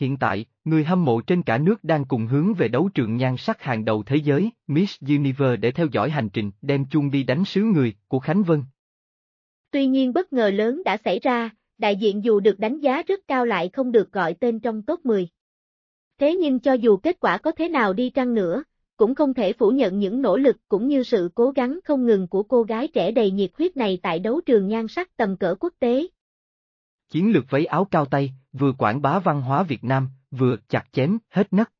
Hiện tại, người hâm mộ trên cả nước đang cùng hướng về đấu trường nhan sắc hàng đầu thế giới, Miss Universe để theo dõi hành trình đem chung đi đánh sứ người của Khánh Vân. Tuy nhiên bất ngờ lớn đã xảy ra, đại diện dù được đánh giá rất cao lại không được gọi tên trong top 10. Thế nhưng cho dù kết quả có thế nào đi chăng nữa, cũng không thể phủ nhận những nỗ lực cũng như sự cố gắng không ngừng của cô gái trẻ đầy nhiệt huyết này tại đấu trường nhan sắc tầm cỡ quốc tế, Chiến lược váy áo cao tay, vừa quảng bá văn hóa Việt Nam, vừa chặt chém, hết nấc.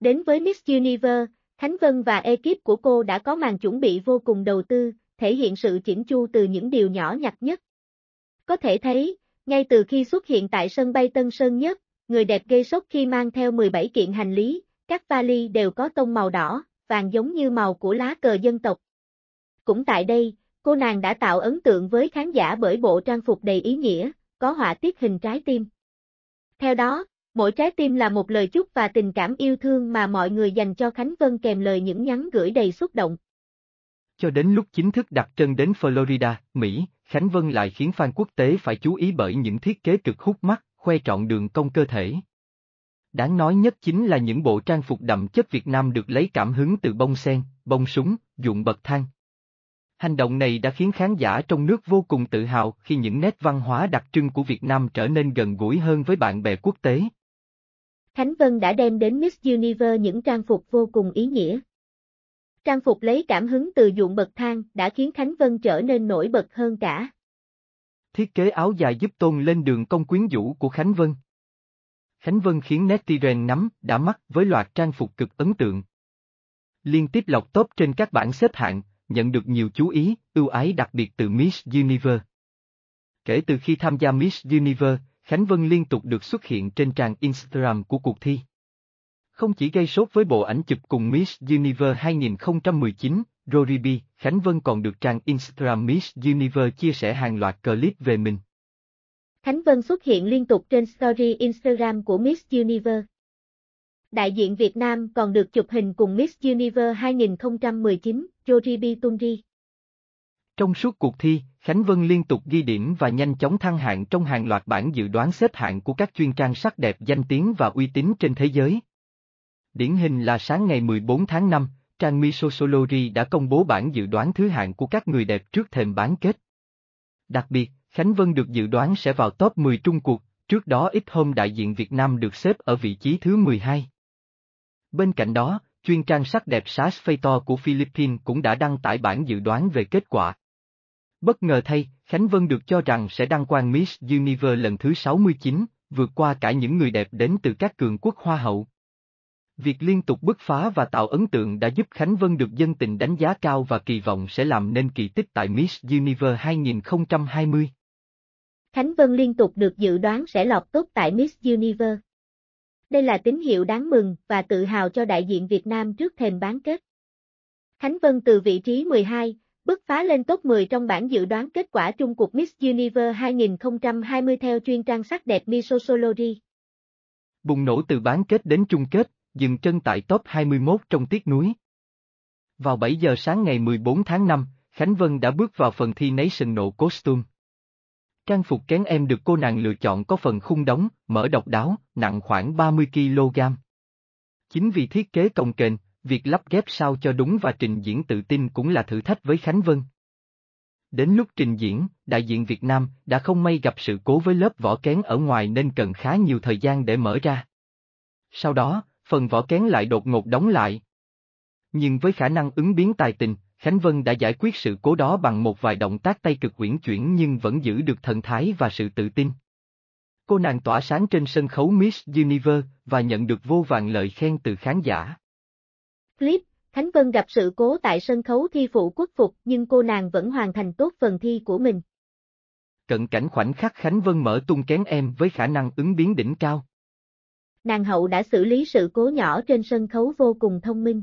Đến với Miss Universe, Khánh Vân và ekip của cô đã có màn chuẩn bị vô cùng đầu tư, thể hiện sự chỉnh chu từ những điều nhỏ nhặt nhất. Có thể thấy, ngay từ khi xuất hiện tại sân bay Tân Sơn Nhất, người đẹp gây sốc khi mang theo 17 kiện hành lý, các vali đều có tông màu đỏ, vàng giống như màu của lá cờ dân tộc. Cũng tại đây, cô nàng đã tạo ấn tượng với khán giả bởi bộ trang phục đầy ý nghĩa, có họa tiết hình trái tim. Theo đó, mỗi trái tim là một lời chúc và tình cảm yêu thương mà mọi người dành cho Khánh Vân kèm lời những nhắn gửi đầy xúc động. Cho đến lúc chính thức đặt chân đến Florida, Mỹ, Khánh Vân lại khiến fan quốc tế phải chú ý bởi những thiết kế cực hút mắt, khoe trọn đường cong cơ thể. Đáng nói nhất chính là những bộ trang phục đậm chất Việt Nam được lấy cảm hứng từ bông sen, bông súng, dụng bậc thang, Hành động này đã khiến khán giả trong nước vô cùng tự hào khi những nét văn hóa đặc trưng của Việt Nam trở nên gần gũi hơn với bạn bè quốc tế. Khánh Vân đã đem đến Miss Universe những trang phục vô cùng ý nghĩa. Trang phục lấy cảm hứng từ dụng bậc thang đã khiến Khánh Vân trở nên nổi bật hơn cả. Thiết kế áo dài giúp tôn lên đường công quyến rũ của Khánh Vân. Khánh Vân khiến netizen nắm đã mắt với loạt trang phục cực ấn tượng. Liên tiếp lọc top trên các bảng xếp hạng, nhận được nhiều chú ý, ưu ái đặc biệt từ Miss Universe. Kể từ khi tham gia Miss Universe, Khánh Vân liên tục được xuất hiện trên trang Instagram của cuộc thi. Không chỉ gây sốt với bộ ảnh chụp cùng Miss Universe 2019, Rory B, Khánh Vân còn được trang Instagram Miss Universe chia sẻ hàng loạt clip về mình. Khánh Vân xuất hiện liên tục trên story Instagram của Miss Universe đại diện Việt Nam còn được chụp hình cùng Miss Universe 2019, Joribi Tunri. Trong suốt cuộc thi, Khánh Vân liên tục ghi điểm và nhanh chóng thăng hạng trong hàng loạt bảng dự đoán xếp hạng của các chuyên trang sắc đẹp danh tiếng và uy tín trên thế giới. Điển hình là sáng ngày 14 tháng 5, trang Misosolori đã công bố bảng dự đoán thứ hạng của các người đẹp trước thềm bán kết. Đặc biệt, Khánh Vân được dự đoán sẽ vào top 10 Trung cuộc, trước đó ít hôm đại diện Việt Nam được xếp ở vị trí thứ 12. Bên cạnh đó, chuyên trang sắc đẹp Sash Fator của Philippines cũng đã đăng tải bản dự đoán về kết quả. Bất ngờ thay, Khánh Vân được cho rằng sẽ đăng quang Miss Universe lần thứ 69, vượt qua cả những người đẹp đến từ các cường quốc hoa hậu. Việc liên tục bứt phá và tạo ấn tượng đã giúp Khánh Vân được dân tình đánh giá cao và kỳ vọng sẽ làm nên kỳ tích tại Miss Universe 2020. Khánh Vân liên tục được dự đoán sẽ lọt tốt tại Miss Universe. Đây là tín hiệu đáng mừng và tự hào cho đại diện Việt Nam trước thềm bán kết. Khánh Vân từ vị trí 12, bứt phá lên top 10 trong bảng dự đoán kết quả chung cuộc Miss Universe 2020 theo chuyên trang sắc đẹp Misosolori. Bùng nổ từ bán kết đến chung kết, dừng chân tại top 21 trong tiết núi. Vào 7 giờ sáng ngày 14 tháng 5, Khánh Vân đã bước vào phần thi nấy sừng nộ costume. Trang phục kén em được cô nàng lựa chọn có phần khung đóng, mở độc đáo, nặng khoảng 30kg. Chính vì thiết kế cồng kềnh, việc lắp ghép sao cho đúng và trình diễn tự tin cũng là thử thách với Khánh Vân. Đến lúc trình diễn, đại diện Việt Nam đã không may gặp sự cố với lớp vỏ kén ở ngoài nên cần khá nhiều thời gian để mở ra. Sau đó, phần vỏ kén lại đột ngột đóng lại. Nhưng với khả năng ứng biến tài tình, Khánh Vân đã giải quyết sự cố đó bằng một vài động tác tay cực uyển chuyển nhưng vẫn giữ được thần thái và sự tự tin. Cô nàng tỏa sáng trên sân khấu Miss Universe và nhận được vô vàng lời khen từ khán giả. Clip, Khánh Vân gặp sự cố tại sân khấu thi phụ quốc phục nhưng cô nàng vẫn hoàn thành tốt phần thi của mình. Cận cảnh khoảnh khắc Khánh Vân mở tung kén em với khả năng ứng biến đỉnh cao. Nàng hậu đã xử lý sự cố nhỏ trên sân khấu vô cùng thông minh.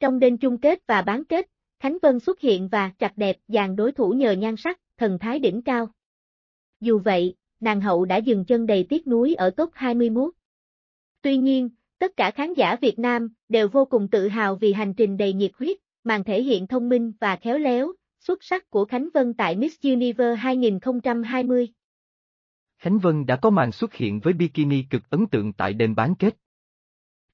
Trong đêm chung kết và bán kết, Khánh Vân xuất hiện và chặt đẹp dàn đối thủ nhờ nhan sắc, thần thái đỉnh cao. Dù vậy, nàng hậu đã dừng chân đầy tiếc nuối ở cốc 21. Tuy nhiên, tất cả khán giả Việt Nam đều vô cùng tự hào vì hành trình đầy nhiệt huyết, màn thể hiện thông minh và khéo léo, xuất sắc của Khánh Vân tại Miss Universe 2020. Khánh Vân đã có màn xuất hiện với bikini cực ấn tượng tại đêm bán kết.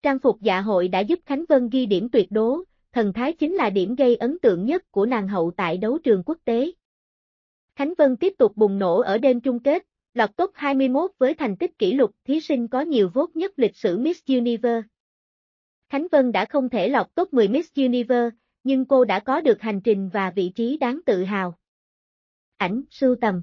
Trang phục dạ hội đã giúp Khánh Vân ghi điểm tuyệt đố, thần thái chính là điểm gây ấn tượng nhất của nàng hậu tại đấu trường quốc tế. Khánh Vân tiếp tục bùng nổ ở đêm chung kết, lọt top 21 với thành tích kỷ lục thí sinh có nhiều vốt nhất lịch sử Miss Universe. Khánh Vân đã không thể lọt top 10 Miss Universe, nhưng cô đã có được hành trình và vị trí đáng tự hào. Ảnh, sưu tầm